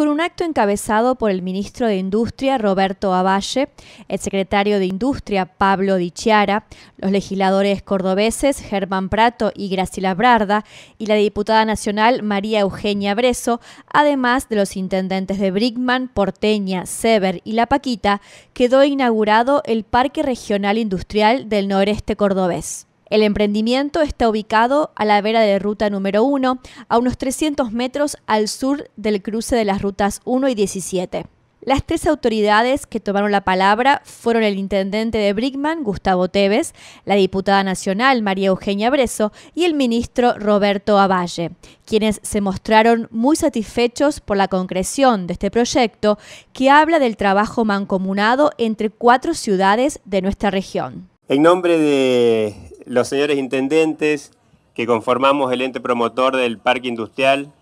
con un acto encabezado por el ministro de Industria Roberto Avalle, el secretario de Industria Pablo Dichiara, los legisladores cordobeses Germán Prato y Graciela Brarda y la diputada nacional María Eugenia Breso, además de los intendentes de Brickman, Porteña, Sever y La Paquita, quedó inaugurado el Parque Regional Industrial del Noreste Cordobés. El emprendimiento está ubicado a la vera de ruta número 1, a unos 300 metros al sur del cruce de las rutas 1 y 17. Las tres autoridades que tomaron la palabra fueron el intendente de Brickman, Gustavo Tevez, la diputada nacional, María Eugenia Breso, y el ministro Roberto Avalle, quienes se mostraron muy satisfechos por la concreción de este proyecto que habla del trabajo mancomunado entre cuatro ciudades de nuestra región. En nombre de los señores intendentes que conformamos el ente promotor del Parque Industrial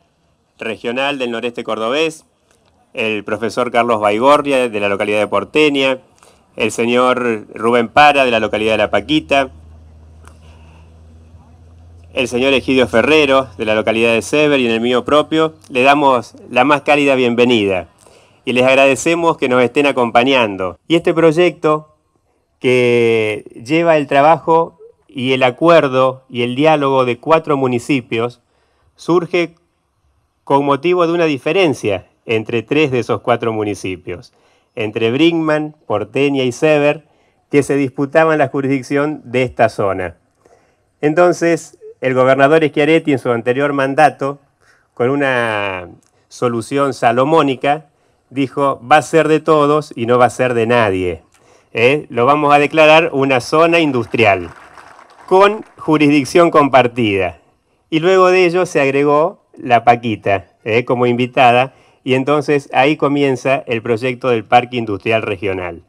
Regional del Noreste Cordobés, el profesor Carlos Baigorria de la localidad de Porteña, el señor Rubén Para de la localidad de La Paquita, el señor Egidio Ferrero de la localidad de Sever y en el mío propio, le damos la más cálida bienvenida y les agradecemos que nos estén acompañando. Y este proyecto que lleva el trabajo y el acuerdo y el diálogo de cuatro municipios surge con motivo de una diferencia entre tres de esos cuatro municipios, entre Brinkman, Porteña y Sever, que se disputaban la jurisdicción de esta zona. Entonces, el gobernador Schiaretti en su anterior mandato, con una solución salomónica, dijo, va a ser de todos y no va a ser de nadie. ¿eh? Lo vamos a declarar una zona industrial con jurisdicción compartida. Y luego de ello se agregó la Paquita eh, como invitada y entonces ahí comienza el proyecto del Parque Industrial Regional.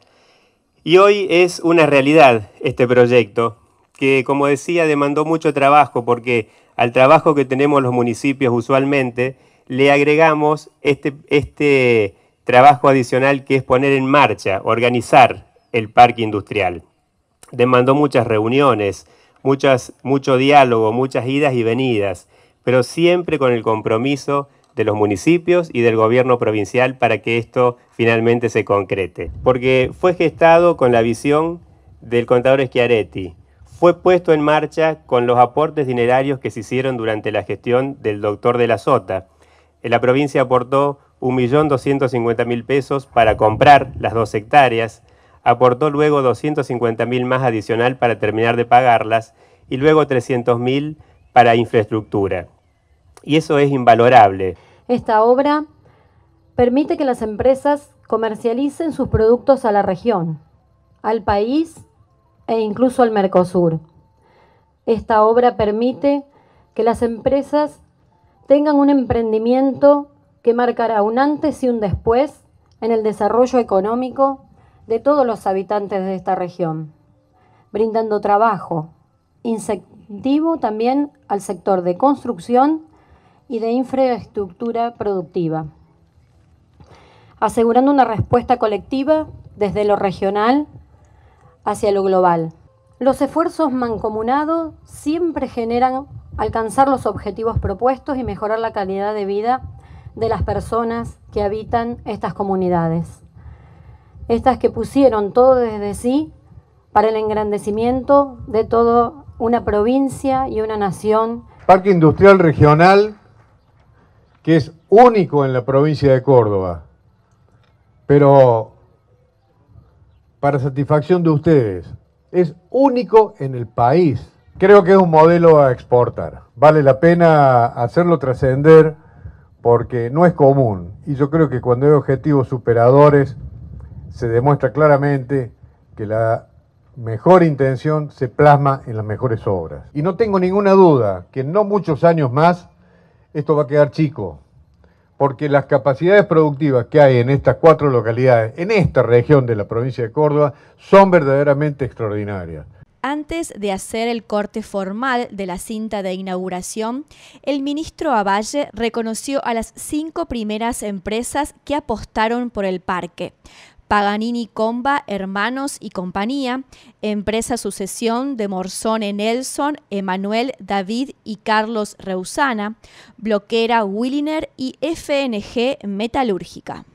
Y hoy es una realidad este proyecto que, como decía, demandó mucho trabajo porque al trabajo que tenemos los municipios usualmente le agregamos este, este trabajo adicional que es poner en marcha, organizar el parque industrial. Demandó muchas reuniones, muchas, mucho diálogo, muchas idas y venidas, pero siempre con el compromiso de los municipios y del gobierno provincial para que esto finalmente se concrete. Porque fue gestado con la visión del contador Schiaretti, fue puesto en marcha con los aportes dinerarios que se hicieron durante la gestión del doctor de la Sota. La provincia aportó 1.250.000 pesos para comprar las dos hectáreas, aportó luego 250.000 más adicional para terminar de pagarlas y luego 300.000 para infraestructura. Y eso es invalorable. Esta obra permite que las empresas comercialicen sus productos a la región, al país e incluso al Mercosur. Esta obra permite que las empresas tengan un emprendimiento que marcará un antes y un después en el desarrollo económico de todos los habitantes de esta región, brindando trabajo, incentivo también al sector de construcción y de infraestructura productiva, asegurando una respuesta colectiva desde lo regional hacia lo global. Los esfuerzos mancomunados siempre generan alcanzar los objetivos propuestos y mejorar la calidad de vida de las personas que habitan estas comunidades estas que pusieron todo desde sí para el engrandecimiento de toda una provincia y una nación. Parque Industrial Regional, que es único en la provincia de Córdoba, pero para satisfacción de ustedes, es único en el país. Creo que es un modelo a exportar. Vale la pena hacerlo trascender porque no es común. Y yo creo que cuando hay objetivos superadores se demuestra claramente que la mejor intención se plasma en las mejores obras. Y no tengo ninguna duda que en no muchos años más esto va a quedar chico, porque las capacidades productivas que hay en estas cuatro localidades, en esta región de la provincia de Córdoba, son verdaderamente extraordinarias. Antes de hacer el corte formal de la cinta de inauguración, el ministro Avalle reconoció a las cinco primeras empresas que apostaron por el parque, Paganini Comba, Hermanos y Compañía, empresa sucesión de en Nelson, Emanuel David y Carlos Reusana, Bloquera Williner y FNG Metalúrgica.